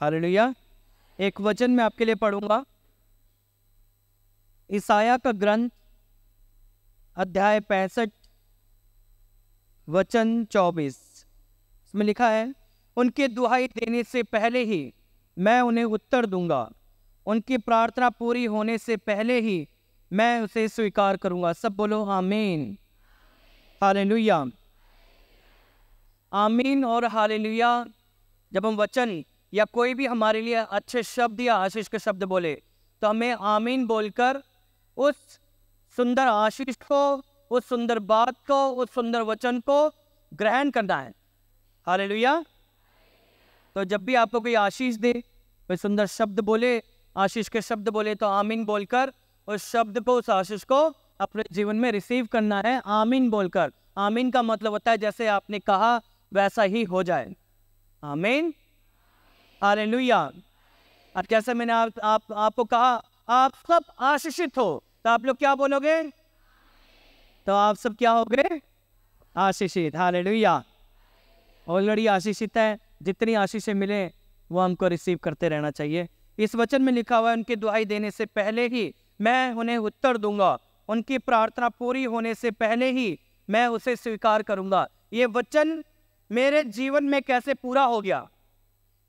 Hallelujah एक वचन मैं आपके लिए पढ़ूंगा ईसाया का ग्रंथ अध्याय पैंसठ वचन चौबीस इसमें लिखा है उनके दुहाई देने से पहले ही मैं उन्हें उत्तर दूंगा उनकी प्रार्थना पूरी होने से पहले ही मैं उसे स्वीकार करूंगा सब बोलो आमीन हालेलुया आमीन और हालेलुया जब हम वचन या कोई भी हमारे लिए अच्छे शब्द या आशीष के शब्द बोले तो हमें आमीन बोलकर उस सुंदर आशीष को उस सुंदर बात को उस सुंदर वचन को ग्रहण करना है हालेलुया तो जब भी आपको कोई आशीष दे कोई सुंदर शब्द बोले आशीष के शब्द बोले तो आमीन बोलकर उस शब्द को उस आशीष को अपने जीवन में रिसीव करना है आमीन बोलकर आमीन का मतलब होता है जैसे आपने कहा वैसा ही हो जाए आमीन लुया अब कैसे मैंने आप, आप आपको कहा आप सब आशीषित हो तो आप लोग क्या बोलोगे तो आप सब क्या हो गए आशीषित हाल ऑलरेडी आशीषित है जितनी आशीषें मिले वो हमको रिसीव करते रहना चाहिए इस वचन में लिखा हुआ है उनकी दुआई देने से पहले ही मैं उन्हें उत्तर दूंगा उनकी प्रार्थना पूरी होने से पहले ही मैं उसे स्वीकार करूंगा ये वचन मेरे जीवन में कैसे पूरा हो गया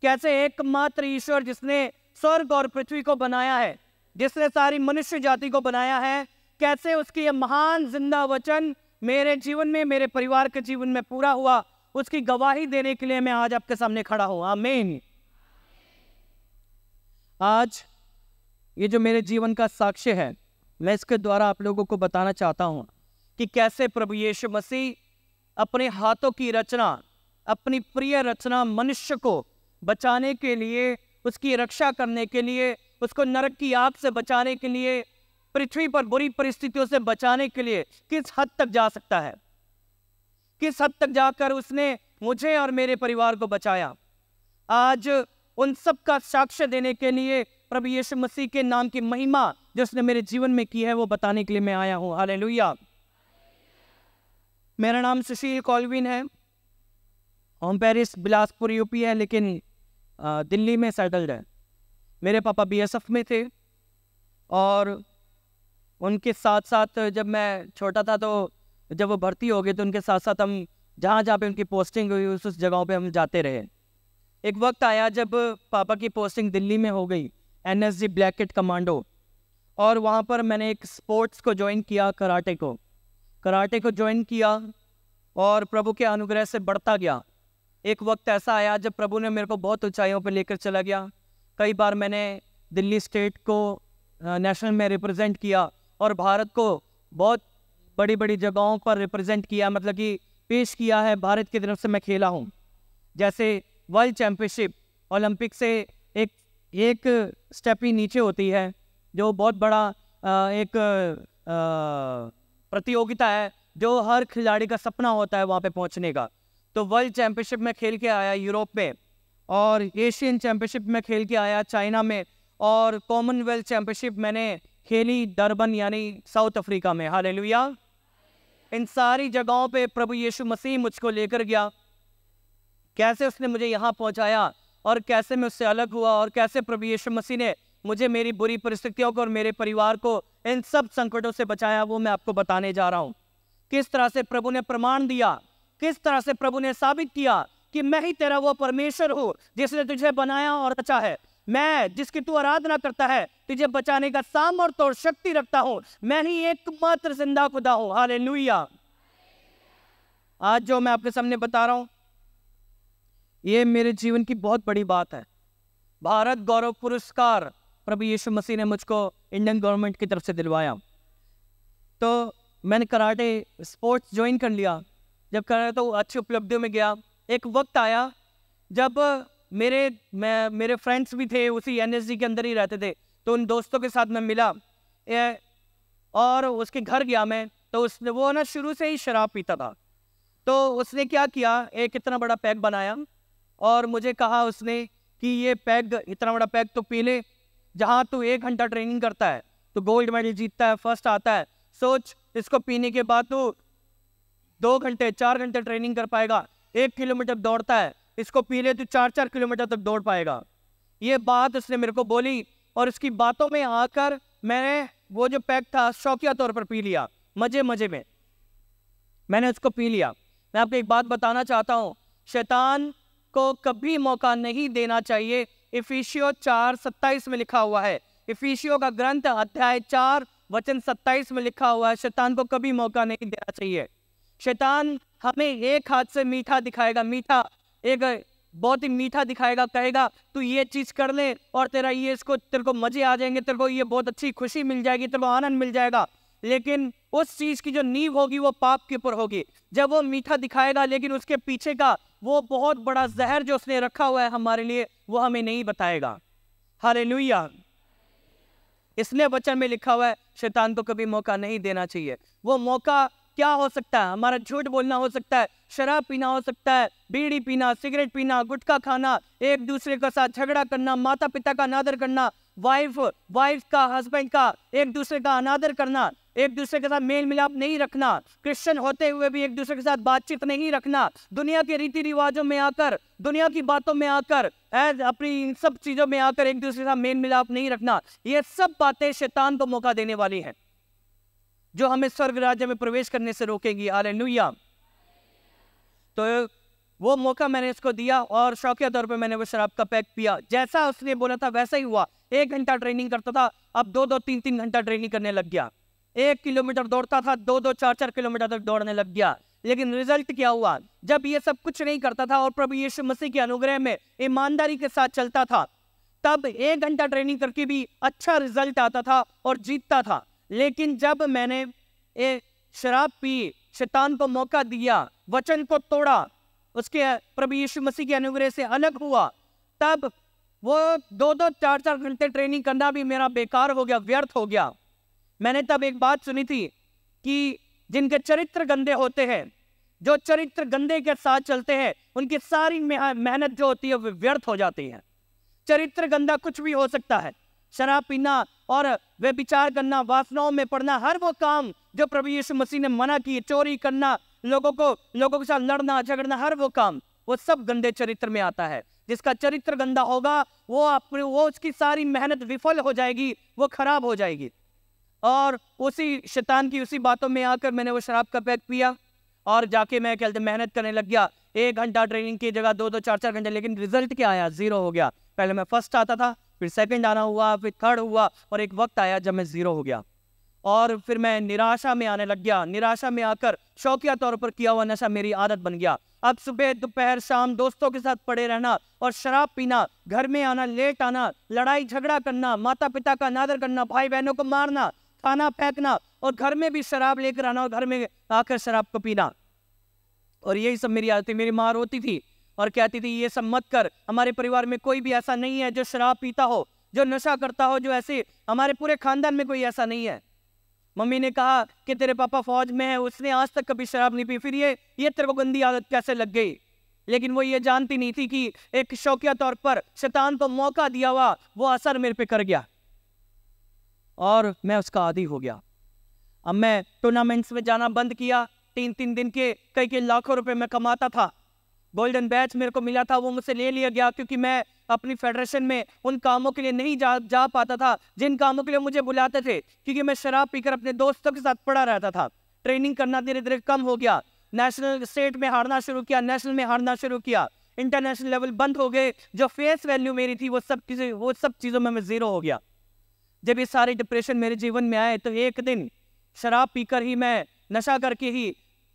कैसे एकमात्र ईश्वर जिसने स्वर्ग और पृथ्वी को बनाया है जिसने सारी मनुष्य जाति को बनाया है कैसे उसकी यह महान जिंदा वचन मेरे जीवन में मेरे परिवार के जीवन में पूरा हुआ उसकी गवाही देने के लिए मैं आज आपके सामने खड़ा हूं आमेन आज ये जो मेरे जीवन का साक्ष्य है मैं इसके द्वारा आप लोगों को बताना चाहता हूं कि कैसे प्रभु यीशु मसीह अपने हाथों की रचना अपनी प्रिय रचना मनुष्य को बचाने के लिए उसकी रक्षा करने के लिए उसको नरक की आग से बचाने के लिए पृथ्वी पर बुरी परिस्थितियों से बचाने के लिए किस हद तक जा सकता है किस हद तक जाकर उसने मुझे और मेरे परिवार को बचाया आज उन सब का साक्ष्य देने के लिए प्रभु यीशु मसीह के नाम की महिमा जो उसने मेरे जीवन में की है वो बताने के लिए मैं आया हूँ हाल मेरा नाम सुशील कॉलविन है होम पेरिस बिलासपुर यूपी है लेकिन दिल्ली में सेटल्ड है मेरे पापा बीएसएफ में थे और उनके साथ साथ जब मैं छोटा था तो जब वो भर्ती हो गए तो उनके साथ साथ हम जहाँ जहाँ पे उनकी पोस्टिंग हुई उस उस जगहों पे हम जाते रहे एक वक्त आया जब पापा की पोस्टिंग दिल्ली में हो गई N S G black cat commando और वहाँ पर मैंने एक स्पोर्ट्स को ज्वाइन किया कराटे को कराटे को ज्वाइन किया और प्रभु के अनुग्रह से बढ़ता गया एक वक्त ऐसा आया जब प्रभु ने मेरे को बहुत ऊंचाइयों पर लेकर चला गया कई बार मैंने दिल्ली स्टेट को नेशनल में रिप्रेजेंट किया और भारत को बहुत बड़ी बड़ी जगहों पर रिप्रेजेंट किया मतलब कि पेश किया है भारत की तरफ से मैं खेला हूँ जैसे वर्ल्ड चैम्पियनशिप ओलंपिक से एक एक स्टेप ही नीचे होती है जो बहुत बड़ा एक प्रतियोगिता है जो हर खिलाड़ी का सपना होता है वहाँ पे पहुँचने का तो वर्ल्ड चैंपियनशिप में खेल के आया यूरोप में और एशियन चैंपियनशिप में खेल के आया चाइना में और कॉमनवेल्थ चैंपियनशिप मैंने खेली डरबन यानी साउथ अफ्रीका में हाल इन सारी जगहों पे प्रभु यीशु मसीह मुझको लेकर गया कैसे उसने मुझे यहाँ पहुँचाया और कैसे मैं उससे अलग हुआ और कैसे प्रभु यीशु मसीह ने मुझे मेरी बुरी परिस्थितियों को और मेरे परिवार को इन सब संकटों से बचाया वो मैं आपको बताने जा रहा हूँ किस तरह से प्रभु ने प्रमाण दिया किस तरह से प्रभु ने साबित किया कि मैं ही तेरा वो परमेश्वर हूँ जिसने तुझे बनाया और रचा है मैं जिसकी तू आराधना करता है तुझे बचाने का सामर्थ्य और शक्ति रखता हूँ मैं ही एकमात्र जिंदा खुदा हूँ हाल आज जो मैं आपके सामने बता रहा हूं ये मेरे जीवन की बहुत बड़ी बात है भारत गौरव पुरस्कार प्रभु यीशु मसीह ने मुझको इंडियन गवर्नमेंट की तरफ से दिलवाया तो मैंने कराटे स्पोर्ट्स ज्वाइन कर लिया जब कर रहा था वो अच्छी उपलब्धियों में गया एक वक्त आया जब मेरे मैं मेरे फ्रेंड्स भी थे उसी एन के अंदर ही रहते थे तो उन दोस्तों के साथ मैं मिला ए, और उसके घर गया मैं तो उसने वो ना शुरू से ही शराब पीता था तो उसने क्या किया एक इतना बड़ा पैग बनाया और मुझे कहा उसने कि ये पैग इतना बड़ा पैग तो पी ले जहाँ तू एक घंटा ट्रेनिंग करता है तो गोल्ड मेडल जीतता है फर्स्ट आता है सोच इसको पीने के बाद तू तो दो घंटे चार घंटे ट्रेनिंग कर पाएगा एक किलोमीटर दौड़ता है इसको पी ले तो चार चार किलोमीटर तक दौड़ पाएगा ये बात उसने मेरे को बोली और उसकी बातों में आकर मैंने वो जो पैक था शौकिया तौर पर पी लिया मज़े मज़े में मैंने उसको पी लिया मैं आपको एक बात बताना चाहता हूँ शैतान को कभी मौका नहीं देना चाहिए इफिशियो चार सत्ताईस में लिखा हुआ है इफिशियो का ग्रंथ अध्याय चार वचन सत्ताईस में लिखा हुआ है शैतान को कभी मौका नहीं देना चाहिए शैतान हमें एक हाथ से मीठा दिखाएगा मीठा एक बहुत ही मीठा दिखाएगा कहेगा तू ये चीज़ कर ले और तेरा ये इसको तेरे को मज़े आ जाएंगे तेरे को ये बहुत अच्छी खुशी मिल जाएगी तेरे को आनंद मिल जाएगा लेकिन उस चीज़ की जो नींव होगी वो पाप के ऊपर होगी जब वो मीठा दिखाएगा लेकिन उसके पीछे का वो बहुत बड़ा जहर जो उसने रखा हुआ है हमारे लिए वो हमें नहीं बताएगा हरे इसलिए वचन में लिखा हुआ है शैतान को कभी मौका नहीं देना चाहिए वो मौका क्या हो सकता है हमारा झूठ बोलना हो सकता है शराब पीना हो सकता है बीड़ी पीना सिगरेट पीना गुटखा खाना एक दूसरे के साथ झगड़ा करना माता पिता का अनादर करना वाइफ वाइफ का हस्बैंड का एक दूसरे का अनादर करना एक दूसरे के साथ मेल मिलाप नहीं रखना क्रिश्चियन होते हुए भी एक दूसरे के साथ बातचीत नहीं रखना दुनिया के रीति रिवाजों में आकर दुनिया की बातों में आकर अपनी इन सब चीज़ों में आकर एक दूसरे के साथ मेल मिलाप नहीं रखना ये सब बातें शैतान को मौका देने वाली हैं जो हमें स्वर्ग राज्य में प्रवेश करने से रोकेगी आलेलुया तो वो मौका मैंने इसको दिया और शौकिया तौर पे मैंने वो शराब का पैक पिया जैसा उसने बोला था वैसा ही हुआ एक घंटा ट्रेनिंग करता था अब दो दो तीन तीन घंटा ट्रेनिंग करने लग गया एक किलोमीटर दौड़ता था दो दो चार चार किलोमीटर तक दौड़ने लग गया लेकिन रिजल्ट क्या हुआ जब ये सब कुछ नहीं करता था और प्रभु यीशु मसीह के अनुग्रह में ईमानदारी के साथ चलता था तब एक घंटा ट्रेनिंग करके भी अच्छा रिजल्ट आता था और जीतता था लेकिन जब मैंने ये शराब पी शैतान को मौका दिया वचन को तोड़ा उसके प्रभु यीशु मसीह के अनुग्रह से अलग हुआ तब वो दो दो चार चार घंटे ट्रेनिंग करना भी मेरा बेकार हो गया व्यर्थ हो गया मैंने तब एक बात सुनी थी कि जिनके चरित्र गंदे होते हैं जो चरित्र गंदे के साथ चलते हैं उनकी सारी मेहनत जो होती है वो व्यर्थ हो जाती है चरित्र गंदा कुछ भी हो सकता है शराब पीना और वे विचार करना वासनाओं में पड़ना हर वो काम जो प्रभु यीशु मसीह ने मना किए चोरी करना लोगों को लोगों के साथ लड़ना झगड़ना हर वो काम वो सब गंदे चरित्र में आता है जिसका चरित्र गंदा होगा वो अपने वो उसकी सारी मेहनत विफल हो जाएगी वो खराब हो जाएगी और उसी शैतान की उसी बातों में आकर मैंने वो शराब का पैक पिया और जाके मैं कहते मेहनत करने लग गया एक घंटा ट्रेनिंग की जगह दो दो चार चार घंटे लेकिन रिजल्ट क्या आया जीरो हो गया पहले मैं फर्स्ट आता था फिर सेकंड आना हुआ फिर थर्ड हुआ और एक वक्त आया जब मैं ज़ीरो हो गया और फिर मैं निराशा में आने लग गया निराशा में आकर शौकिया तौर पर किया हुआ नशा मेरी आदत बन गया अब सुबह दोपहर शाम दोस्तों के साथ पड़े रहना और शराब पीना घर में आना लेट आना लड़ाई झगड़ा करना माता पिता का नादर करना भाई बहनों को मारना खाना फेंकना और घर में भी शराब लेकर आना और घर में आकर शराब को पीना और यही सब मेरी आदत मेरी माँ रोती थी और कहती थी ये सब मत कर हमारे परिवार में कोई भी ऐसा नहीं है जो शराब पीता हो जो नशा करता हो जो ऐसे हमारे पूरे खानदान में कोई ऐसा नहीं है मम्मी ने कहा कि तेरे पापा फौज में है उसने आज तक कभी शराब नहीं पी फिर ये ये तेरे को गंदी आदत कैसे लग गई लेकिन वो ये जानती नहीं थी कि एक शौकिया तौर पर शैतान को मौका दिया हुआ वो असर मेरे पे कर गया और मैं उसका आदि हो गया अब मैं टूर्नामेंट्स में जाना बंद किया तीन तीन दिन के कई कई लाखों रुपए मैं कमाता था गोल्डन बैच मेरे को मिला था वो मुझसे ले लिया गया क्योंकि मैं अपनी फेडरेशन में उन कामों के लिए नहीं जा जा पाता था जिन कामों के लिए मुझे बुलाते थे क्योंकि मैं शराब पीकर अपने दोस्तों के साथ पड़ा रहता था ट्रेनिंग करना धीरे धीरे कम हो गया नेशनल स्टेट में हारना शुरू किया नेशनल में हारना शुरू किया इंटरनेशनल लेवल बंद हो गए जो फेस वैल्यू मेरी थी वो सब चीज़ें वो सब चीज़ों में मैं ज़ीरो हो गया जब ये सारे डिप्रेशन मेरे जीवन में आए तो एक दिन शराब पीकर ही मैं नशा करके ही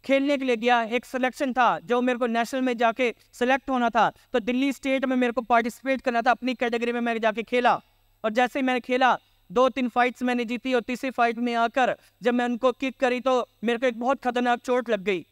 खेलने के लिए गया एक सिलेक्शन था जो मेरे को नेशनल में जाके सेलेक्ट होना था तो दिल्ली स्टेट में मेरे को पार्टिसिपेट करना था अपनी कैटेगरी में मैं जाके खेला और जैसे ही मैंने खेला दो तीन फाइट्स मैंने जीती और तीसरी फाइट में आकर जब मैं उनको किक करी तो मेरे को एक बहुत खतरनाक चोट लग गई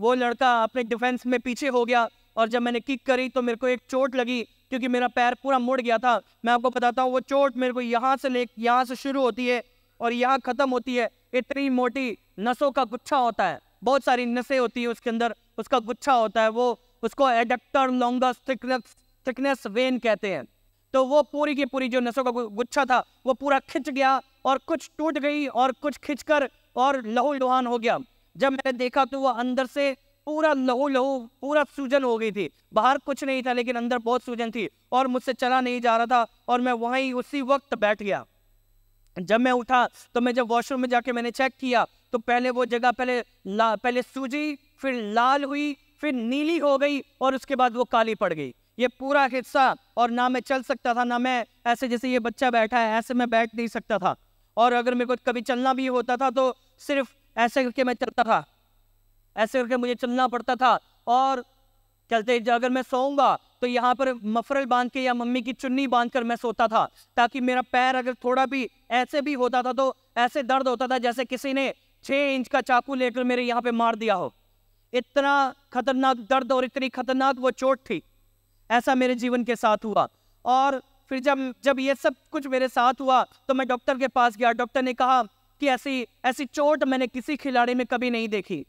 वो लड़का अपने डिफेंस में पीछे हो गया और जब मैंने किक करी तो मेरे को एक चोट लगी क्योंकि मेरा पैर पूरा मुड़ गया था मैं आपको बताता हूँ वो चोट मेरे को यहाँ से ले यहाँ से शुरू होती है और यहाँ ख़त्म होती है इतनी मोटी नसों का गुच्छा होता है बहुत सारी नसें होती है उसके अंदर उसका गुच्छा होता है वो उसको एडेप्टर लॉन्गस थिकनेस थिकनेस वेन कहते हैं तो वो पूरी की पूरी जो नसों का गुच्छा था वो पूरा खिंच गया और कुछ टूट गई और कुछ खिंचकर और लहू लुहान हो गया जब मैंने देखा तो वो अंदर से पूरा लहू लहू पूरा सूजन हो गई थी बाहर कुछ नहीं था लेकिन अंदर बहुत सूजन थी और मुझसे चला नहीं जा रहा था और मैं वहीं उसी वक्त बैठ गया जब मैं उठा तो मैं जब वॉशरूम में जाके मैंने चेक किया तो पहले वो जगह पहले ला पहले सूजी फिर लाल हुई फिर नीली हो गई और उसके बाद वो काली पड़ गई ये पूरा हिस्सा और ना मैं चल सकता था ना मैं ऐसे जैसे ये बच्चा बैठा है ऐसे मैं बैठ नहीं सकता था और अगर मेरे को कभी चलना भी होता था तो सिर्फ ऐसे करके मैं चलता था ऐसे करके मुझे चलना पड़ता था और चलते अगर मैं सोऊंगा तो यहाँ पर मफरल बांध के या मम्मी की चुन्नी बांध कर मैं सोता था ताकि मेरा पैर अगर थोड़ा भी ऐसे भी होता था तो ऐसे दर्द होता था जैसे किसी ने छः इंच का चाकू लेकर मेरे यहाँ पे मार दिया हो इतना खतरनाक दर्द और इतनी खतरनाक वो चोट थी ऐसा मेरे जीवन के साथ हुआ और फिर जब जब ये सब कुछ मेरे साथ हुआ तो मैं डॉक्टर के पास गया डॉक्टर ने कहा कि ऐसी ऐसी चोट मैंने किसी खिलाड़ी में कभी नहीं देखी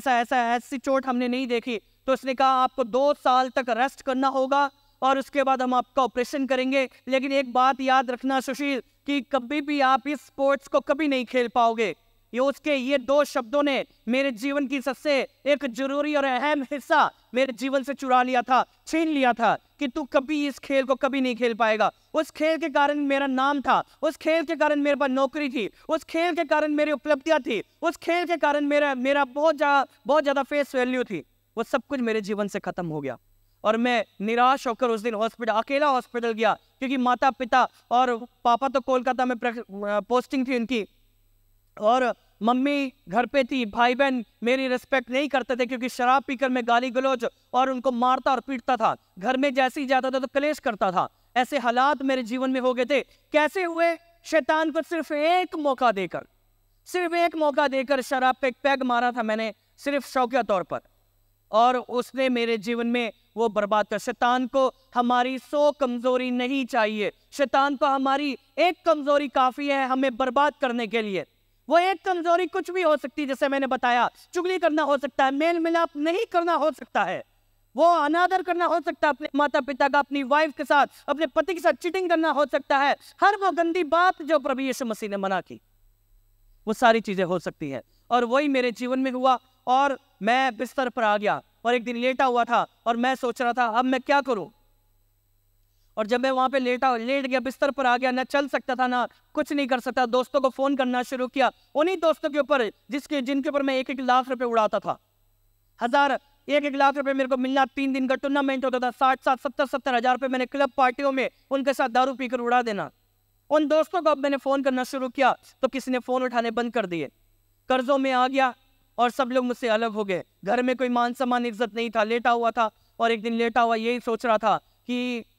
ऐसा ऐसा ऐसी चोट हमने नहीं देखी तो उसने कहा आपको दो साल तक रेस्ट करना होगा और उसके बाद हम आपका ऑपरेशन करेंगे लेकिन एक बात याद रखना सुशील कि कभी भी आप इस स्पोर्ट्स को कभी नहीं खेल पाओगे ये उसके ये दो शब्दों ने मेरे जीवन की सबसे एक जरूरी और अहम हिस्सा मेरे जीवन से चुरा लिया था छीन लिया था कि तू कभी इस खेल को कभी नहीं खेल पाएगा उस खेल के कारण मेरा नाम था उस खेल के कारण मेरे पास नौकरी थी उस खेल के कारण मेरी उपलब्धियां थी उस खेल के कारण मेरा मेरा बहुत ज़्यादा बहुत ज़्यादा फेस वैल्यू थी वो सब कुछ मेरे जीवन से ख़त्म हो गया और मैं निराश होकर उस दिन हॉस्पिटल अकेला हॉस्पिटल गया क्योंकि माता पिता और पापा तो कोलकाता में पोस्टिंग थी उनकी और मम्मी घर पे थी भाई बहन मेरी रिस्पेक्ट नहीं करते थे क्योंकि शराब पीकर मैं गाली गलोच और उनको मारता और पीटता था घर में जैसे ही जाता था तो क्लेश करता था ऐसे हालात मेरे जीवन में हो गए थे कैसे हुए शैतान को सिर्फ एक मौका देकर सिर्फ एक मौका देकर शराब पे एक पैग मारा था मैंने सिर्फ शौकिया तौर पर और उसने मेरे जीवन में वो बर्बाद कर शैतान को हमारी सो कमजोरी नहीं चाहिए शैतान को हमारी एक कमजोरी काफ़ी है हमें बर्बाद करने के लिए वो एक कमजोरी कुछ भी हो सकती है जैसे मैंने बताया चुगली करना हो सकता है मेल मिलाप नहीं करना हो सकता है वो अनादर करना हो सकता है अपने माता पिता का अपनी वाइफ के साथ अपने पति के साथ चिटिंग करना हो सकता है हर वो गंदी बात जो प्रभु यीशु मसीह ने मना की वो सारी चीजें हो सकती हैं और वही मेरे जीवन में हुआ और मैं बिस्तर पर आ गया और एक दिन लेटा हुआ था और मैं सोच रहा था अब मैं क्या करूं और जब मैं वहाँ पे लेटा लेट गया बिस्तर पर आ गया ना चल सकता था ना कुछ नहीं कर सकता दोस्तों को फ़ोन करना शुरू किया उन्हीं दोस्तों के ऊपर जिसके जिनके ऊपर मैं एक एक लाख रुपए उड़ाता था हज़ार एक एक लाख रुपए मेरे को मिलना तीन दिन का टूर्नामेंट होता था साठ साठ सत्तर सत्तर हज़ार रुपये मैंने क्लब पार्टियों में उनके साथ दारू पीकर उड़ा देना उन दोस्तों को अब मैंने फ़ोन करना शुरू किया तो किसी ने फ़ोन उठाने बंद कर दिए कर्ज़ों में आ गया और सब लोग मुझसे अलग हो गए घर में कोई मान सम्मान इज्जत नहीं था लेटा हुआ था और एक दिन लेटा हुआ यही सोच रहा था कि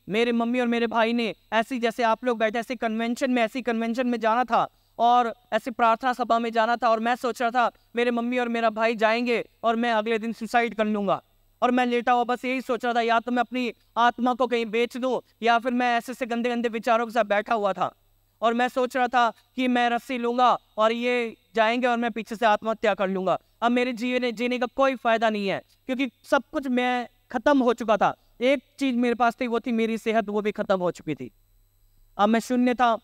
मेरे मम्मी और मेरे भाई ने ऐसी जैसे आप लोग बैठे ऐसे कन्वेंशन में ऐसी कन्वेंशन में जाना था और ऐसे प्रार्थना सभा में जाना था और मैं सोच रहा था मेरे मम्मी और मेरा भाई जाएंगे और मैं अगले दिन सुसाइड कर लूँगा और मैं लेटा हुआ बस यही सोच रहा था या तो मैं अपनी आत्मा को कहीं बेच दूँ या फिर मैं ऐसे ऐसे गंदे गंदे विचारों के साथ बैठा हुआ था और मैं सोच रहा था कि मैं रस्सी लूँगा और ये जाएंगे और मैं पीछे से आत्महत्या कर लूँगा अब मेरे जीवन जीने का कोई फ़ायदा नहीं है क्योंकि सब कुछ मैं ख़त्म हो चुका था एक चीज मेरे पास थी वो थी मेरी सेहत वो भी खत्म हो चुकी थी अब मैं शून्य था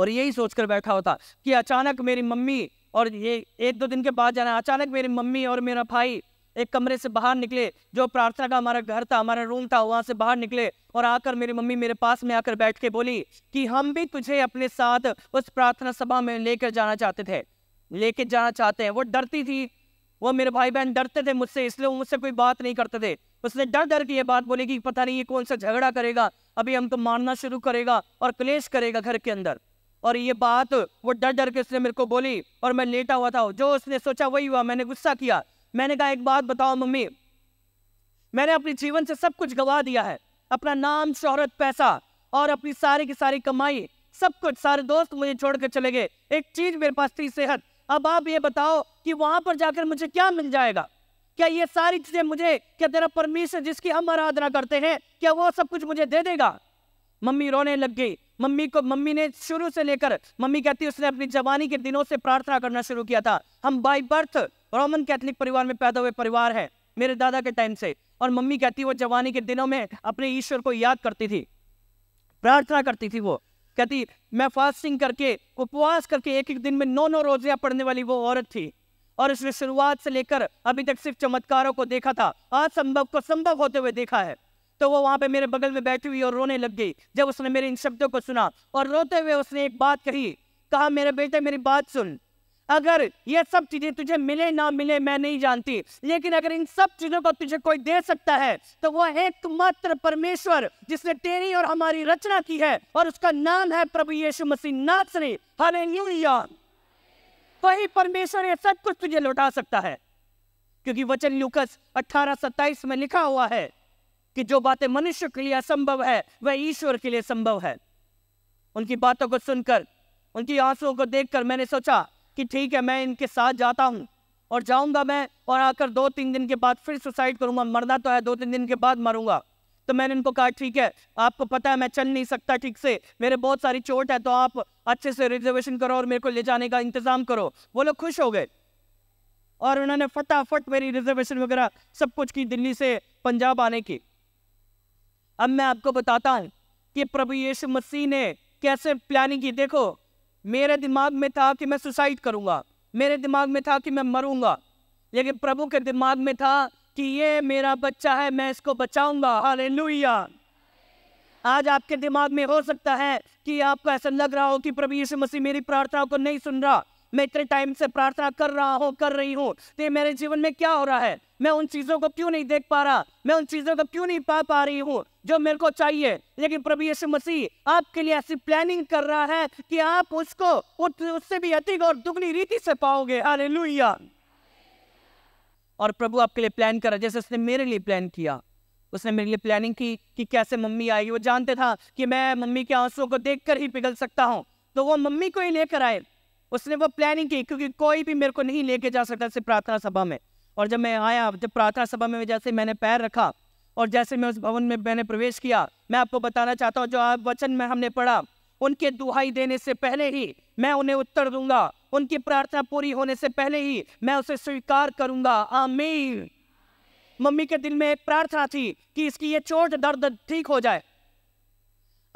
और यही सोचकर बैठा होता कि अचानक मेरी मम्मी और ये एक दो दिन के बाद जाना अचानक मेरी मम्मी और मेरा भाई एक कमरे से बाहर निकले जो प्रार्थना का हमारा घर था हमारा रूम था वहां से बाहर निकले और आकर मेरी मम्मी मेरे पास में आकर बैठ के बोली कि हम भी तुझे अपने साथ उस प्रार्थना सभा में लेकर जाना चाहते थे लेके जाना चाहते हैं वो डरती थी वो मेरे भाई बहन डरते थे मुझसे इसलिए मुझसे कोई बात नहीं करते थे उसने डर डर के ये बात बोली कि पता नहीं ये कौन सा झगड़ा करेगा अभी हमको मारना शुरू करेगा और क्लेश करेगा घर के अंदर और ये बात वो डर डर के उसने मेरे को बोली और मैं लेटा हुआ था जो उसने सोचा वही हुआ मैंने गुस्सा किया मैंने कहा एक बात बताओ मम्मी मैंने अपने जीवन से सब कुछ गवा दिया है अपना नाम शोहरत पैसा और अपनी सारी की सारी कमाई सब कुछ सारे दोस्त मुझे छोड़कर चले गए एक चीज मेरे पास थी सेहत अब आप ये बताओ कि वहां पर जाकर मुझे क्या मिल जाएगा क्या ये सारी चीजें मुझे क्या तेरा परमेश्वर जिसकी हम आराधना करते हैं क्या वो सब कुछ मुझे दे देगा मम्मी रोने लग गई मम्मी को मम्मी ने शुरू से लेकर मम्मी कहती उसने अपनी जवानी के दिनों से प्रार्थना करना शुरू किया था हम बाई बर्थ रोमन कैथलिक परिवार में पैदा हुए परिवार है मेरे दादा के टाइम से और मम्मी कहती वो जवानी के दिनों में अपने ईश्वर को याद करती थी प्रार्थना करती थी वो कहती मैं फास्टिंग करके उपवास करके एक एक दिन में नौ नौ रोजियां पढ़ने वाली वो औरत थी और इसने शुरुआत से लेकर अभी तक सिर्फ चमत्कारों को देखा था असंभव को संभव होते हुए देखा है तो वो वहां पे मेरे बगल में बैठी हुई और रोने लग गई जब उसने मेरे इन शब्दों को सुना और रोते हुए उसने एक बात कही कहा मेरे बेटे मेरी बात सुन अगर ये सब चीजें तुझे मिले ना मिले मैं नहीं जानती लेकिन अगर इन सब चीजों को तुझे कोई दे सकता है तो वो एकमात्र परमेश्वर जिसने तेरी और हमारी रचना की है और उसका नाम है प्रभु यीशु मसीह नासरी हालेलुया वही तो परमेश्वर ये सब कुछ तुझे लौटा सकता है क्योंकि वचन लुकस 18 सत्ताईस में लिखा हुआ है कि जो बातें मनुष्य के लिए असंभव है वह ईश्वर के लिए संभव है उनकी बातों को सुनकर उनकी आंसुओं को देखकर मैंने सोचा कि ठीक है मैं इनके साथ जाता हूं और जाऊंगा मैं और आकर दो तीन दिन के बाद फिर सुसाइड करूंगा मरना तो है दो तीन दिन के बाद मरूंगा तो मैंने उनको कहा ठीक है आपको पता है मैं चल नहीं सकता ठीक से मेरे बहुत सारी चोट है तो आप अच्छे से रिजर्वेशन करो और मेरे को ले जाने का इंतज़ाम करो वो लोग खुश हो गए और उन्होंने फटाफट मेरी रिजर्वेशन वगैरह सब कुछ की दिल्ली से पंजाब आने की अब मैं आपको बताता हूँ कि प्रभु यीशु मसीह ने कैसे प्लानिंग की देखो मेरे दिमाग में था कि मैं सुसाइड करूंगा मेरे दिमाग में था कि मैं मरूंगा लेकिन प्रभु के दिमाग में था कि ये मेरा बच्चा है मैं इसको बचाऊंगा हाल आज आपके दिमाग में हो सकता है कि आपको ऐसा लग रहा हो कि प्रभु यीशु मसीह मेरी प्रार्थनाओं को नहीं सुन रहा मैं इतने टाइम से प्रार्थना कर रहा हूँ कर रही हूँ तो मेरे जीवन में क्या हो रहा है मैं उन चीज़ों को क्यों नहीं देख पा रहा मैं उन चीज़ों को क्यों नहीं पा पा रही हूँ जो मेरे को चाहिए लेकिन प्रभु यीशु मसीह आपके लिए ऐसी प्लानिंग कर रहा है कि आप उसको उससे भी अधिक और दुगनी रीति से पाओगे हालेलुया लुया और प्रभु आपके लिए प्लान करा जैसे उसने मेरे लिए प्लान किया उसने मेरे लिए प्लानिंग की कि कैसे मम्मी आएगी वो जानते था कि मैं मम्मी के आंसुओं को देख ही पिघल सकता हूँ तो वो मम्मी को ही लेकर आए उसने वो प्लानिंग की क्योंकि कोई भी मेरे को नहीं लेके जा सकता सिर्फ प्रार्थना सभा में और जब मैं आया जब प्रार्थना सभा में जैसे मैंने पैर रखा और जैसे मैं उस भवन में मैंने प्रवेश किया मैं आपको बताना चाहता हूँ जो आप वचन में हमने पढ़ा उनके दुहाई देने से पहले ही मैं उन्हें उत्तर दूंगा उनकी प्रार्थना पूरी होने से पहले ही मैं उसे स्वीकार करूंगा आमीन मम्मी के दिल में एक प्रार्थना थी कि इसकी ये चोट दर्द ठीक हो जाए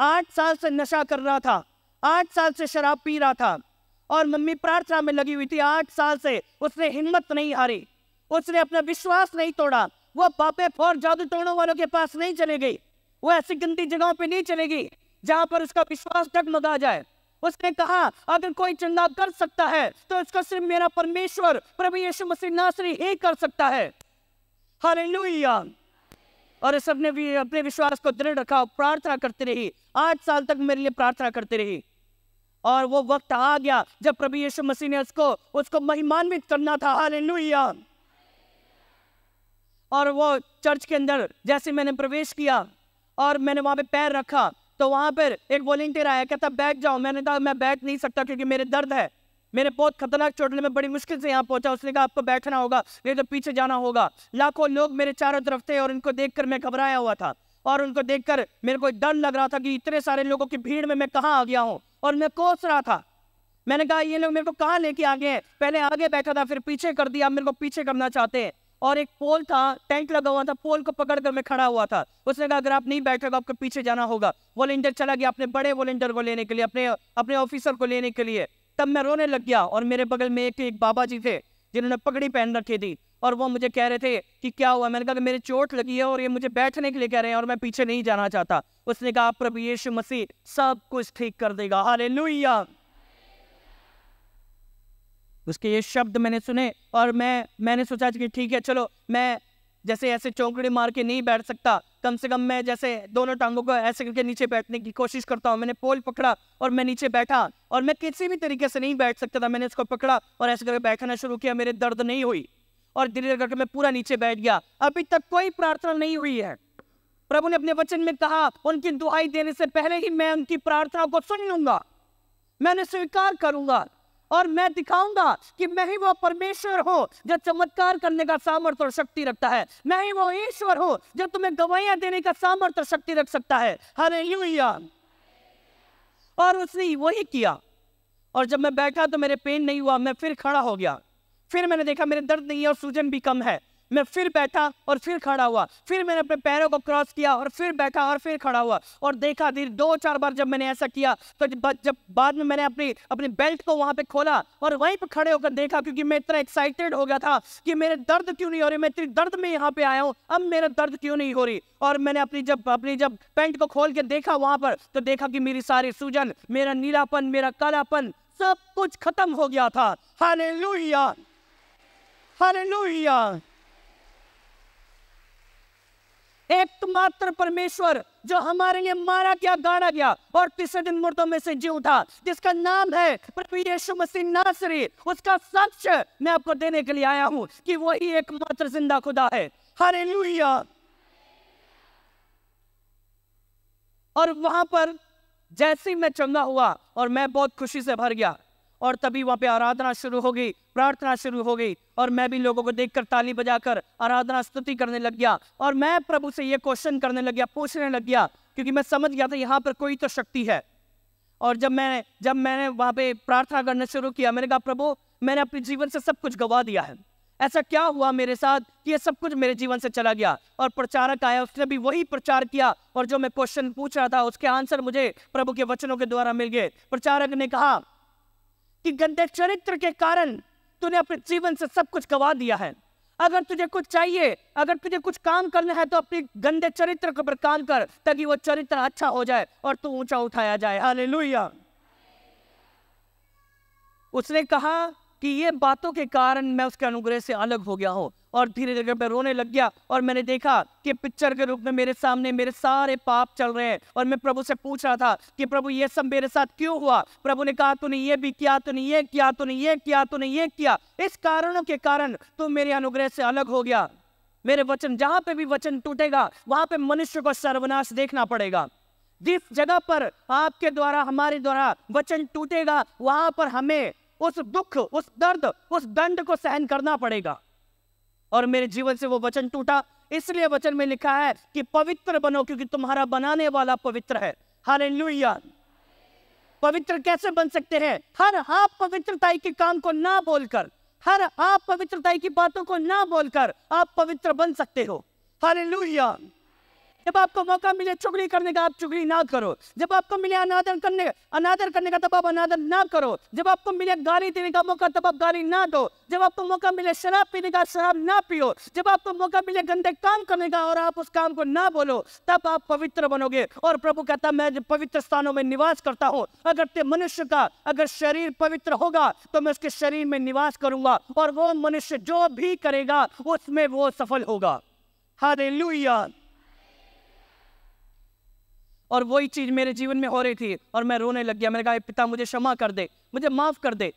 आठ साल से नशा कर रहा था आठ साल से शराब पी रहा था और मम्मी प्रार्थना में लगी हुई थी आठ साल से उसने हिम्मत नहीं हारी उसने अपना विश्वास नहीं तोड़ा वह पापे फौर जादू तोड़ने वालों के पास नहीं चले गई वो ऐसी गंदी जगहों पर नहीं चलेगी जहां पर उसका विश्वास डगमगा जाए उसने कहा अगर कोई चंदा कर सकता है तो इसका सिर्फ मेरा परमेश्वर प्रभु यीशु मसीह नासरी ही कर सकता है हालेलुया और इस अपने भी अपने विश्वास को दृढ़ रखा प्रार्थना करते रही आठ साल तक मेरे लिए प्रार्थना करते रही और वो वक्त आ गया जब प्रभु यीशु मसीह ने उसको उसको महिमान्वित करना था हालेलुया और वो चर्च के अंदर जैसे मैंने प्रवेश किया और मैंने वहां पे पैर रखा तो वहां पर एक वॉलेंटियर आया कहता बैठ जाओ मैंने कहा मैं बैठ नहीं सकता क्योंकि मेरे दर्द है मेरे बहुत खतरनाक चोट में बड़ी मुश्किल से यहाँ पहुंचा उसने कहा आपको बैठना होगा नहीं तो पीछे जाना होगा लाखों लोग मेरे चारों तरफ थे और इनको देखकर मैं घबराया हुआ था और उनको देखकर मेरे को डर लग रहा था कि इतने सारे लोगों की भीड़ में मैं कहाँ आ गया हूँ और मैं कोस रहा था मैंने कहा ये लोग मेरे को कहाँ लेके आ गए हैं पहले आगे बैठा था फिर पीछे कर दिया मेरे को पीछे करना चाहते हैं और एक पोल था टेंट लगा हुआ था पोल को पकड़ कर मैं खड़ा हुआ था उसने कहा अगर आप नहीं बैठे तो आपको पीछे जाना होगा वॉलेंटियर चला गया अपने बड़े वॉलेंटियर को लेने के लिए अपने अपने ऑफिसर को लेने के लिए तब मैं रोने लग गया और मेरे बगल में एक एक बाबा जी थे जिन्होंने पगड़ी पहन रखी थी और वो मुझे कह रहे थे कि क्या हुआ मैंने कहा कि मेरी चोट लगी है और ये मुझे बैठने के लिए कह रहे हैं और मैं पीछे नहीं जाना चाहता उसने कहा प्रभु यीशु मसीह सब कुछ ठीक कर देगा हालेलुया उसके ये शब्द मैंने सुने और मैं मैंने सोचा कि ठीक है चलो मैं जैसे ऐसे चौकड़ी मार के नहीं बैठ सकता कम से कम मैं जैसे दोनों टांगों को ऐसे करके नीचे बैठने की कोशिश करता हूँ मैंने पोल पकड़ा और मैं नीचे बैठा और मैं किसी भी तरीके से नहीं बैठ सकता था मैंने उसको पकड़ा और ऐसे करके बैठना शुरू किया मेरे दर्द नहीं हुई और धीरे धीरे करके मैं पूरा नीचे बैठ गया अभी तक कोई प्रार्थना नहीं हुई है प्रभु ने अपने वचन में कहा उनकी दुआई देने से पहले ही मैं उनकी प्रार्थना को सुन लूंगा मैं उन्हें स्वीकार करूंगा और मैं दिखाऊंगा कि मैं ही वो परमेश्वर हो जो चमत्कार करने का सामर्थ्य और शक्ति रखता है मैं ही वो ईश्वर हो जो तुम्हें गवाहियां देने का सामर्थ्य और शक्ति रख सकता है हरे यू और उसने वही किया और जब मैं बैठा तो मेरे पेन नहीं हुआ मैं फिर खड़ा हो गया फिर मैंने देखा मेरे दर्द नहीं है और सूजन भी कम है मैं फिर बैठा और फिर खड़ा हुआ फिर मैंने अपने पैरों को क्रॉस किया और फिर बैठा और फिर खड़ा हुआ और देखा धीरे दो चार बार जब मैंने ऐसा किया तो जब बाद में मैंने अपनी अपनी बेल्ट को वहाँ पे खोला और वहीं पर खड़े होकर देखा क्योंकि मैं इतना एक्साइटेड हो गया था कि मेरे दर्द क्यों नहीं हो रही मैं इतनी दर्द में यहाँ पे आया हूँ अब मेरा दर्द क्यों नहीं हो रही और मैंने अपनी जब अपनी जब पेंट को खोल के देखा वहाँ पर तो देखा कि मेरी सारी सूजन मेरा नीलापन मेरा कालापन सब कुछ खत्म हो गया था हालेलुया हालेलुया एकमात्र परमेश्वर जो हमारे लिए मारा गया गाड़ा गया और तीसरे दिन मुर्दों में से जी उठा जिसका नाम है प्रभु यीशु मसीह नासरी उसका सच मैं आपको देने के लिए आया हूं कि वही एकमात्र जिंदा खुदा है हरे और वहां पर जैसे ही मैं चंगा हुआ और मैं बहुत खुशी से भर गया और तभी वहाँ पे आराधना शुरू हो गई प्रार्थना शुरू हो गई और मैं भी लोगों को देखकर ताली बजाकर आराधना स्तुति करने लग गया और मैं प्रभु से ये क्वेश्चन करने लग गया पूछने लग गया क्योंकि मैं समझ गया था यहाँ पर कोई तो शक्ति है और जब मैंने जब मैंने वहाँ पे प्रार्थना करना शुरू किया मैंने कहा प्रभु मैंने अपने जीवन से सब कुछ गवा दिया है ऐसा क्या हुआ मेरे साथ कि ये सब कुछ मेरे जीवन से चला गया और प्रचारक आया उसने भी वही प्रचार किया और जो मैं क्वेश्चन पूछ रहा था उसके आंसर मुझे प्रभु के वचनों के द्वारा मिल गए प्रचारक ने कहा कि गंदे चरित्र के कारण तूने अपने जीवन से सब कुछ गवा दिया है अगर तुझे कुछ चाहिए अगर तुझे कुछ काम करना है तो अपने गंदे चरित्र के ऊपर काम कर ताकि वो चरित्र अच्छा हो जाए और तू ऊंचा उठाया जाए हालेलुया उसने कहा कि ये बातों के कारण मैं उसके अनुग्रह से अलग हो गया हूँ और धीरे धीरे मैं रोने लग गया और मैंने देखा कि पिक्चर के रूप में मेरे सामने मेरे सारे पाप चल रहे हैं और मैं प्रभु से पूछ रहा था कि प्रभु ये सब मेरे साथ क्यों हुआ प्रभु ने कहा तूने ये भी किया तूने ये किया तूने ये किया तूने ये किया इस कारणों के कारण तू मेरे अनुग्रह से अलग हो गया मेरे वचन जहां पे भी वचन टूटेगा वहां पे मनुष्य को सर्वनाश देखना पड़ेगा जिस जगह पर आपके द्वारा हमारे द्वारा वचन टूटेगा वहां पर हमें उस दुख उस दर्द उस दंड को सहन करना पड़ेगा और मेरे जीवन से वो वचन टूटा इसलिए वचन में लिखा है कि पवित्र बनो क्योंकि तुम्हारा बनाने वाला पवित्र है हाल पवित्र कैसे बन सकते हैं हर आप पवित्रताई के काम को ना बोलकर हर आप पवित्रताई की बातों को ना बोलकर आप पवित्र बन सकते हो हाल जब आपको मौका मिले चुगली करने का आप चुगली ना करो जब आपको मिले अनादर करने अनादर करने का तब आप अनादर ना करो जब आपको मिले गाली देने का मौका तब आप गाली ना दो जब आपको मौका मिले शराब पीने का शराब ना पियो जब आपको मौका मिले गंदे काम करने का और आप उस काम को ना बोलो तब आप पवित्र बनोगे और प्रभु कहता मैं पवित्र स्थानों में निवास करता हूँ अगर ते मनुष्य का अगर शरीर पवित्र होगा तो मैं उसके शरीर में निवास करूंगा और वो मनुष्य जो भी करेगा उसमें वो सफल होगा हालेलुया और वही चीज़ मेरे जीवन में हो रही थी और मैं रोने लग गया मैंने कहा पिता मुझे क्षमा कर दे मुझे माफ़ कर दे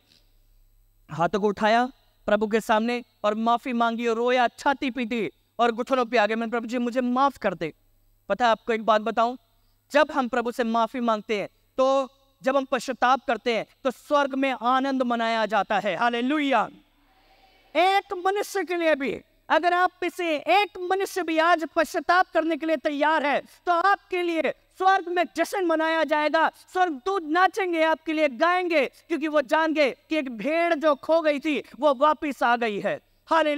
हाथों को उठाया प्रभु के सामने और माफ़ी मांगी और रोया छाती पीटी और घुटनों पे आ गया मैंने प्रभु जी मुझे माफ़ कर दे पता है आपको एक बात बताऊं जब हम प्रभु से माफ़ी मांगते हैं तो जब हम पश्चाताप करते हैं तो स्वर्ग में आनंद मनाया जाता है हाले एक मनुष्य के लिए भी अगर आप इसे एक मनुष्य भी आज पश्चाताप करने के लिए तैयार है तो आपके लिए स्वर्ग में जश्न मनाया जाएगा स्वर्ग दूध नाचेंगे आपके लिए गाएंगे क्योंकि वो जान गए कि एक भेड़ जो खो गई थी वो वापिस आ गई है हरे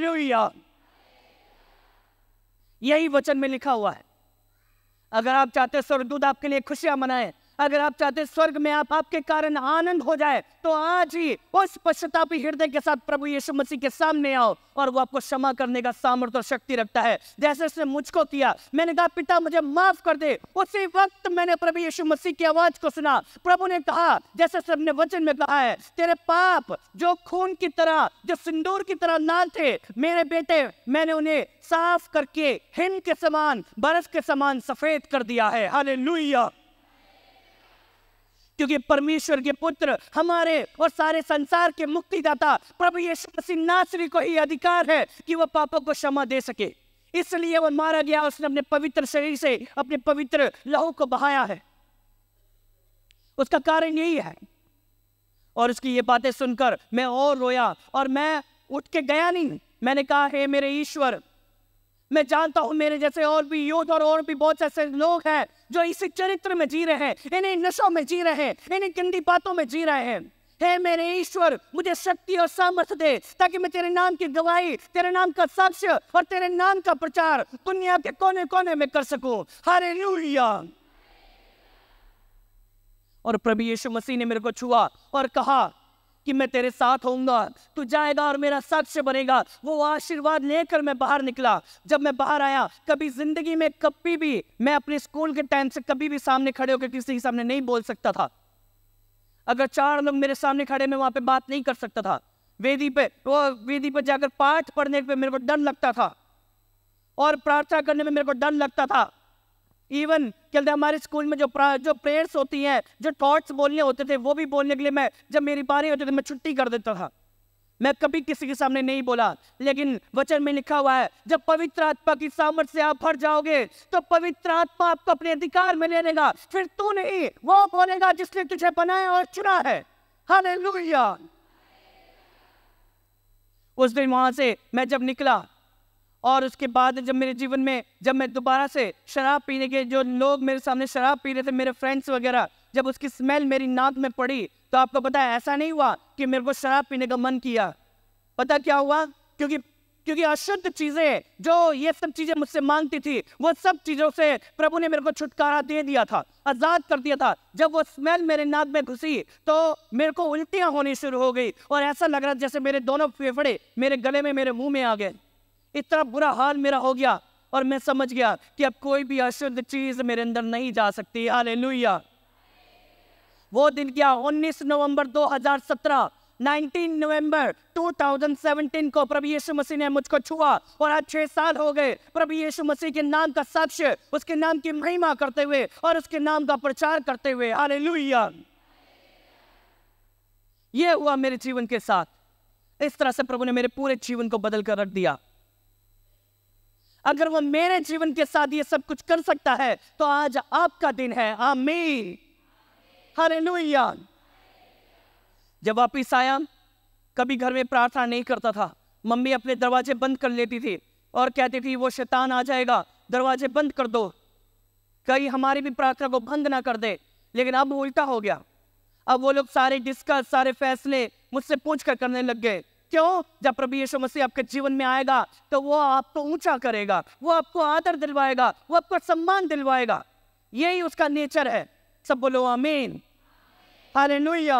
यही वचन में लिखा हुआ है अगर आप चाहते स्वर्ग दूध आपके लिए खुशियां मनाएं अगर आप चाहते स्वर्ग में आप आपके कारण आनंद हो जाए तो आज ही उस पश्चातापी हृदय के साथ प्रभु यीशु मसीह के सामने आओ और वो आपको क्षमा करने का सामर्थ्य और शक्ति रखता है जैसे उसने मुझको किया मैंने कहा पिता मुझे माफ कर दे उसी वक्त मैंने प्रभु यीशु मसीह की आवाज को सुना प्रभु ने कहा जैसे सबने वचन में कहा है तेरे पाप जो खून की तरह जो सिंदूर की तरह लाल थे मेरे बेटे मैंने उन्हें साफ करके हिंद के समान बर्फ के समान सफेद कर दिया है हालेलुया क्योंकि परमेश्वर के पुत्र हमारे और सारे संसार के मुक्तिदाता प्रभु यीशु मसीह नासरी को ही अधिकार है कि वह पापों को क्षमा दे सके इसलिए वह मारा गया उसने अपने पवित्र शरीर से अपने पवित्र लहू को बहाया है उसका कारण यही है और उसकी ये बातें सुनकर मैं और रोया और मैं उठ के गया नहीं मैंने कहा हे मेरे ईश्वर मैं जानता हूं मेरे जैसे और भी यूथ और और भी बहुत ऐसे लोग हैं जो इसी चरित्र में जी रहे हैं इन्हें नशों में जी रहे हैं इन्हें गंदी बातों में जी रहे हैं हे मेरे ईश्वर मुझे शक्ति और सामर्थ्य दे ताकि मैं तेरे नाम की गवाही तेरे नाम का साक्ष्य और तेरे नाम का प्रचार दुनिया के कोने कोने में कर सकूं हरे और प्रभु यीशु मसीह ने मेरे को छुआ और कहा कि मैं तेरे साथ होऊंगा तू जाएगा और मेरा साक्ष्य बनेगा वो आशीर्वाद लेकर मैं बाहर निकला जब मैं बाहर आया कभी जिंदगी में कभी भी मैं अपने स्कूल के टाइम से कभी भी सामने खड़े होकर किसी के सामने नहीं बोल सकता था अगर चार लोग मेरे सामने खड़े मैं वहां पे बात नहीं कर सकता था वेदी पे वो वेदी पर जाकर पाठ पढ़ने पे मेरे को डर लगता था और प्रार्थना करने में मेरे को डर लगता था इवन कहते हमारे स्कूल में जो जो प्रेयर्स होती हैं जो थॉट्स बोलने होते थे वो भी बोलने के लिए मैं जब मेरी बारी होती थी मैं छुट्टी कर देता था मैं कभी किसी के सामने नहीं बोला लेकिन वचन में लिखा हुआ है जब पवित्र आत्मा की सामर्थ से आप भर जाओगे तो पवित्र आत्मा आपको अपने अधिकार में ले लेगा फिर तू नहीं वो बोलेगा जिसने तुझे बनाया और चुना है हालेलुया उस दिन वहां से मैं जब निकला और उसके बाद जब मेरे जीवन में जब मैं दोबारा से शराब पीने के जो लोग मेरे सामने शराब पी रहे थे मेरे फ्रेंड्स वगैरह जब उसकी स्मेल मेरी नाक में पड़ी तो आपको पता है ऐसा नहीं हुआ कि मेरे को शराब पीने का मन किया पता क्या हुआ क्योंकि क्योंकि अशुद्ध चीजें जो ये सब चीजें मुझसे मांगती थी वो सब चीजों से प्रभु ने मेरे को छुटकारा दे दिया था आजाद कर दिया था जब वो स्मेल मेरे नाक में घुसी तो मेरे को उल्टियां होनी शुरू हो गई और ऐसा लग रहा जैसे मेरे दोनों फेफड़े मेरे गले में मेरे मुंह में आ गए इतना बुरा हाल मेरा हो गया और मैं समझ गया कि अब कोई भी अशुद्ध चीज मेरे अंदर नहीं जा सकती हाल वो दिन क्या 19 नवंबर 2017 19 नवंबर 2017 को प्रभु यीशु मसीह ने मुझको छुआ और आज छह साल हो गए प्रभु यीशु मसीह के नाम का साक्ष्य उसके नाम की महिमा करते हुए और उसके नाम का प्रचार करते हुए हाल ये हुआ मेरे जीवन के साथ इस तरह से प्रभु ने मेरे पूरे जीवन को बदल कर रख दिया अगर वो मेरे जीवन के साथ ये सब कुछ कर सकता है तो आज आपका दिन है आमीन हालेलुया जब वापिस आया कभी घर में प्रार्थना नहीं करता था मम्मी अपने दरवाजे बंद कर लेती थी और कहती थी वो शैतान आ जाएगा दरवाजे बंद कर दो कहीं हमारी भी प्रार्थना को भंग ना कर दे लेकिन अब उल्टा हो गया अब वो लोग सारे डिस्कस सारे फैसले मुझसे पूछ कर करने लग गए क्यों जब प्रभु यीशु मसीह आपके जीवन में आएगा तो वो आपको ऊंचा करेगा वो आपको आदर दिलवाएगा वो आपको सम्मान दिलवाएगा यही उसका नेचर है सब बोलो अमीन हालेलुया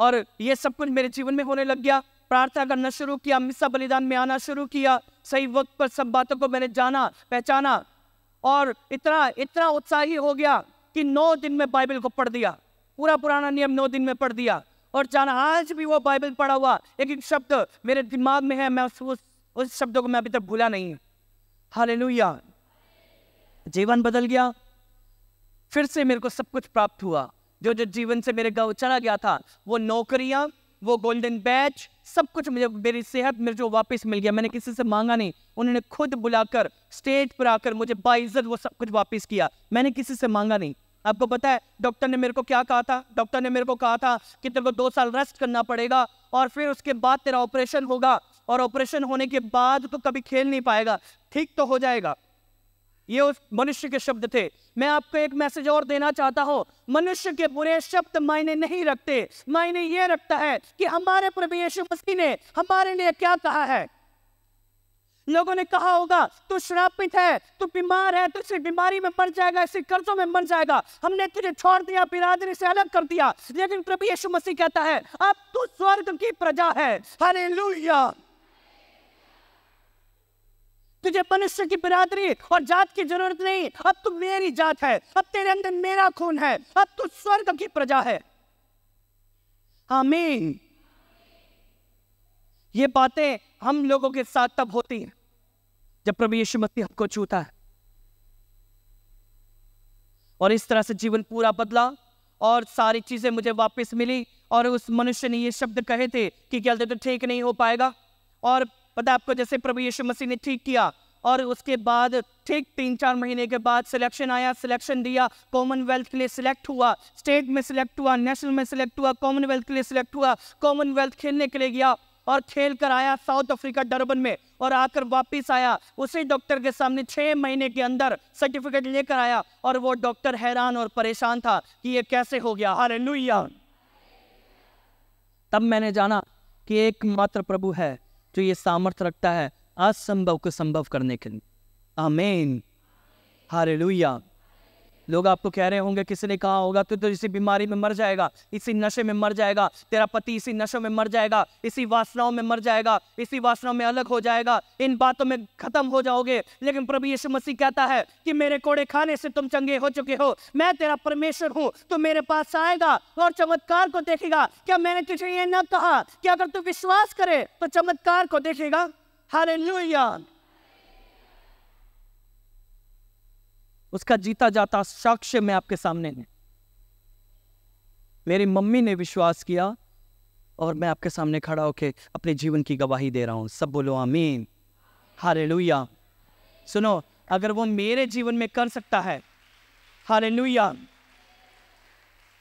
और ये सब कुछ मेरे जीवन में होने लग गया प्रार्थना करना शुरू किया मिस्सा बलिदान में आना शुरू किया सही वक्त पर सब बातों को मैंने जाना पहचाना और इतना इतना उत्साही हो गया कि नौ दिन में बाइबल को पढ़ दिया पूरा पुराना नियम नौ दिन में पढ़ दिया और जाना आज भी वो बाइबल पढ़ा हुआ एक एक शब्द मेरे दिमाग में है मैं उस उस शब्दों को मैं अभी तक भूला नहीं हाल जीवन बदल गया फिर से मेरे को सब कुछ प्राप्त हुआ जो जो जीवन से मेरे गाँव चला गया था वो नौकरियां वो गोल्डन बैच सब कुछ मुझे मेरी सेहत मेरे जो वापस मिल गया मैंने किसी से मांगा नहीं उन्होंने खुद बुलाकर स्टेज पर आकर मुझे बाइज्जत वो सब कुछ वापस किया मैंने किसी से मांगा नहीं आपको पता है डॉक्टर ने मेरे को क्या कहा था डॉक्टर ने मेरे को कहा था कि तेरे को दो साल रेस्ट करना पड़ेगा और फिर उसके बाद तेरा ऑपरेशन होगा और ऑपरेशन होने के बाद तो कभी खेल नहीं पाएगा ठीक तो हो जाएगा ये उस मनुष्य के शब्द थे मैं आपको एक मैसेज और देना चाहता हूँ मनुष्य के बुरे शब्द मायने नहीं रखते मायने ये रखता है कि हमारे प्रभु यीशु मसीह ने हमारे लिए क्या कहा है लोगों ने कहा होगा तू श्रापित है तू बीमार है तू इसी बीमारी में मर जाएगा इसी कर्जों में मर जाएगा हमने तुझे छोड़ दिया बिरादरी से अलग कर दिया लेकिन प्रभु यीशु मसीह कहता है अब तू स्वर्ग की प्रजा है हरे तुझे मनुष्य की बिरादरी और जात की जरूरत नहीं अब तू मेरी जात है अब तेरे अंदर मेरा खून है अब तू स्वर्ग की प्रजा है आमीन ये बातें हम लोगों के साथ तब होती हैं जब प्रभु यीशु मसीह हमको छूता है और इस तरह से जीवन पूरा बदला और सारी चीजें मुझे वापस मिली और उस मनुष्य ने ये शब्द कहे थे कि क्या तो ठीक नहीं हो पाएगा और पता आपको जैसे प्रभु यीशु मसीह ने ठीक किया और उसके बाद ठीक तीन चार महीने के बाद सिलेक्शन आया सिलेक्शन दिया कॉमनवेल्थ के लिए सिलेक्ट हुआ स्टेट में सिलेक्ट हुआ नेशनल में सिलेक्ट हुआ कॉमनवेल्थ के लिए सिलेक्ट हुआ कॉमनवेल्थ खेलने के लिए गया और खेल कर आया साउथ अफ्रीका डरबन में और आकर वापस आया उसी डॉक्टर के सामने छः महीने के अंदर सर्टिफिकेट लेकर आया और वो डॉक्टर हैरान और परेशान था कि ये कैसे हो गया हरे तब मैंने जाना कि एकमात्र प्रभु है जो ये सामर्थ्य रखता है असंभव को संभव करने के लिए अमेन हरे लुइया लोग आपको कह रहे होंगे किसी ने कहा होगा तो, तो इसी बीमारी में मर जाएगा इसी नशे में मर जाएगा तेरा पति इसी नशे में मर जाएगा इसी वासनाओं में मर जाएगा इसी वासनाओं में अलग हो जाएगा इन बातों में खत्म हो जाओगे लेकिन प्रभु यीशु मसीह कहता है कि मेरे कोड़े खाने से तुम चंगे हो चुके हो मैं तेरा परमेश्वर हूँ तो मेरे पास आएगा और चमत्कार को देखेगा क्या मैंने तुझे ये न कहा कि अगर तू विश्वास करे तो चमत्कार को देखेगा हालेलुया उसका जीता जाता साक्ष्य मैं आपके सामने ने मेरी मम्मी ने विश्वास किया और मैं आपके सामने खड़ा होके अपने जीवन की गवाही दे रहा हूं सब बोलो आमीन हरे सुनो अगर वो मेरे जीवन में कर सकता है हरे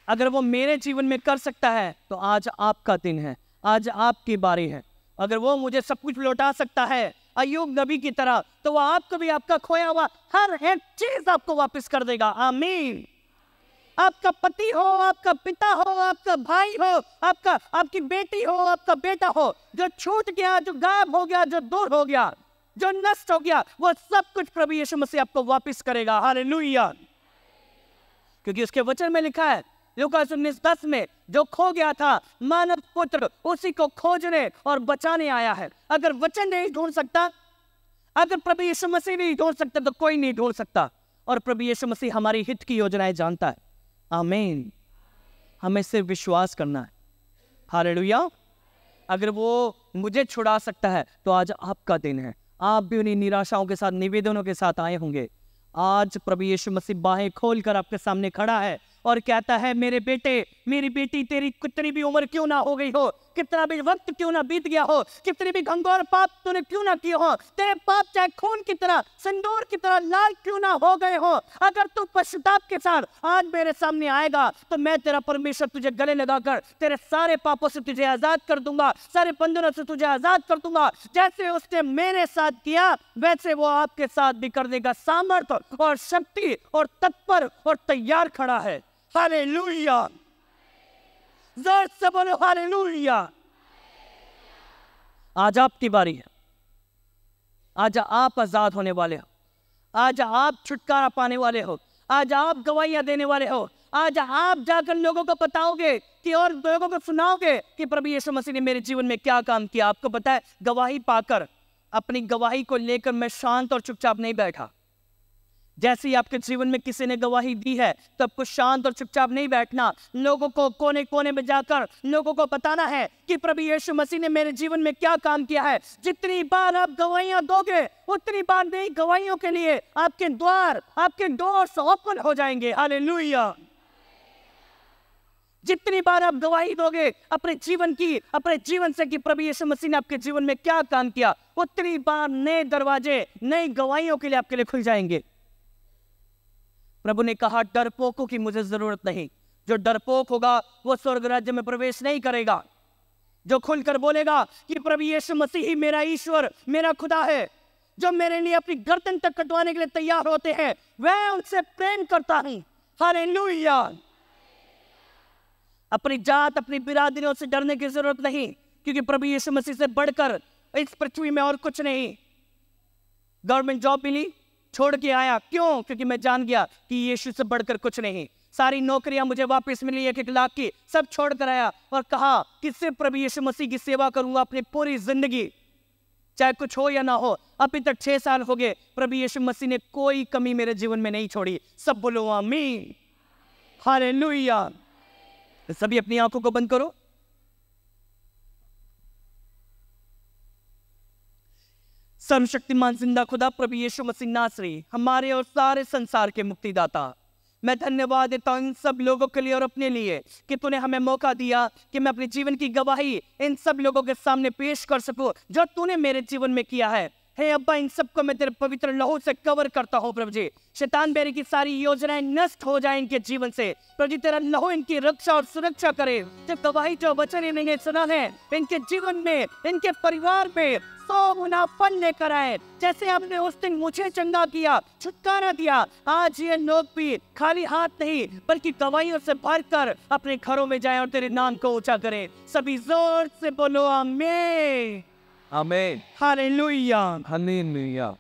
अगर वो मेरे जीवन में कर सकता है तो आज आपका दिन है आज आपकी बारी है अगर वो मुझे सब कुछ लौटा सकता है अयुब नबी की तरह तो वह आपको भी आपका खोया हुआ हर एक चीज आपको वापस कर देगा आमीन आपका पति हो आपका पिता हो आपका भाई हो आपका आपकी बेटी हो आपका बेटा हो जो छूट गया जो गायब हो गया जो दूर हो गया जो नष्ट हो गया वो सब कुछ प्रभु यीशु मसीह आपको वापस करेगा हालेलुया क्योंकि उसके वचन में लिखा है लुकास उन्नीस दस में जो खो गया था मानव पुत्र उसी को खोजने और बचाने आया है अगर वचन नहीं ढूंढ सकता अगर प्रभु यीशु मसीह नहीं ढूंढ सकता तो कोई नहीं ढूंढ सकता और प्रभु यीशु मसीह हमारी हित की योजनाएं जानता है आमीन हमें सिर्फ विश्वास करना है हालेलुया अगर वो मुझे छुड़ा सकता है तो आज आपका दिन है आप भी उन्हीं निराशाओं के साथ निवेदनों के साथ आए होंगे आज प्रभु यीशु मसीह बाहें खोलकर आपके सामने खड़ा है और कहता है मेरे बेटे मेरी बेटी तेरी कितनी भी उम्र क्यों ना हो गई हो कितना भी वक्त क्यों ना बीत गया हो कितने भी गंगौर पाप तूने क्यों ना किए हो तेरे पाप चाहे खून की तरह सिंदूर की तरह लाल क्यों ना हो गए हो अगर तू पश्चाताप के साथ आज मेरे सामने आएगा तो मैं तेरा परमेश्वर तुझे गले लगाकर तेरे सारे पापों से तुझे आजाद कर दूंगा सारे बंधनों से तुझे आजाद कर दूंगा जैसे उसने मेरे साथ किया वैसे वो आपके साथ भी करने का सामर्थ्य और शक्ति और तत्पर और तैयार खड़ा है हरे लुहिया जोर से बोलो हालेलुया आज आपकी बारी है आज आप आजाद होने वाले हो आज आप छुटकारा पाने वाले हो आज आप गवाहियां देने वाले हो आज आप जाकर लोगों को बताओगे कि और लोगों को सुनाओगे कि प्रभु यीशु मसीह ने मेरे जीवन में क्या काम किया आपको पता है गवाही पाकर अपनी गवाही को लेकर मैं शांत और चुपचाप नहीं बैठा जैसे ही आपके जीवन में किसी ने गवाही दी है तो आपको शांत और चुपचाप नहीं बैठना लोगों को कोने कोने में जाकर लोगों को बताना है कि प्रभु यीशु मसीह ने मेरे जीवन में क्या काम किया है जितनी बार आप गवाहियां दोगे उतनी बार नई गवाहियों के लिए आपके द्वार आपके डोर्स ओपन हो जाएंगे हाले जितनी बार आप गवाही दोगे अपने जीवन की अपने जीवन से कि प्रभु यीशु मसीह ने आपके जीवन में क्या काम किया उतनी बार नए दरवाजे नई गवाहियों के लिए आपके लिए खुल जाएंगे प्रभु ने कहा डरपोकों की मुझे जरूरत नहीं जो डरपोक होगा वो स्वर्ग राज्य में प्रवेश नहीं करेगा जो खुलकर बोलेगा कि प्रभु यीशु मसीह ही मेरा ईश्वर मेरा खुदा है जो मेरे लिए अपनी गर्दन तक कटवाने के लिए तैयार होते हैं वह उनसे प्रेम करता हूं हरे अपनी जात अपनी बिरादरियों से डरने की जरूरत नहीं क्योंकि प्रभु यीशु मसीह से बढ़कर इस पृथ्वी में और कुछ नहीं गवर्नमेंट जॉब मिली छोड़ के आया क्यों क्योंकि मैं जान गया कि यीशु से बढ़कर कुछ नहीं सारी नौकरियां मुझे वापस मिली एक एक लाख की सब छोड़ कर आया और कहा कि सिर्फ प्रभु यीशु मसीह की सेवा करूंगा अपनी पूरी जिंदगी चाहे कुछ हो या ना हो अभी तक छह साल हो गए प्रभु यीशु मसीह ने कोई कमी मेरे जीवन में नहीं छोड़ी सब बोलो आमीन हालेलुया सभी अपनी आंखों को बंद करो सर्वशक्तिमान जिंदा खुदा प्रभु यीशु मसीह नासरी हमारे और सारे संसार के मुक्तिदाता मैं धन्यवाद देता हूँ इन सब लोगों के लिए और अपने लिए कि तूने हमें मौका दिया कि मैं अपने जीवन की गवाही इन सब लोगों के सामने पेश कर सकूँ जो तूने मेरे जीवन में किया है हे अब्बा इन सबको मैं तेरे पवित्र लहू से कवर करता हूँ प्रभु जी शैतान बेरी की सारी योजनाएं नष्ट हो जाए इनके जीवन से प्रभु जी तेरा लहू इनकी रक्षा और सुरक्षा करे जब गवाही जो तो वचन इन्हें सुना है इनके जीवन में इनके परिवार में सौ गुना फल लेकर आए जैसे आपने उस दिन मुझे चंगा किया छुटकारा दिया आज ये लोग भी खाली हाथ नहीं बल्कि गवाइयों से भर कर अपने घरों में जाए और तेरे नाम को ऊंचा करें सभी जोर से बोलो आमेन Amen. Hallelujah. Hallelujah.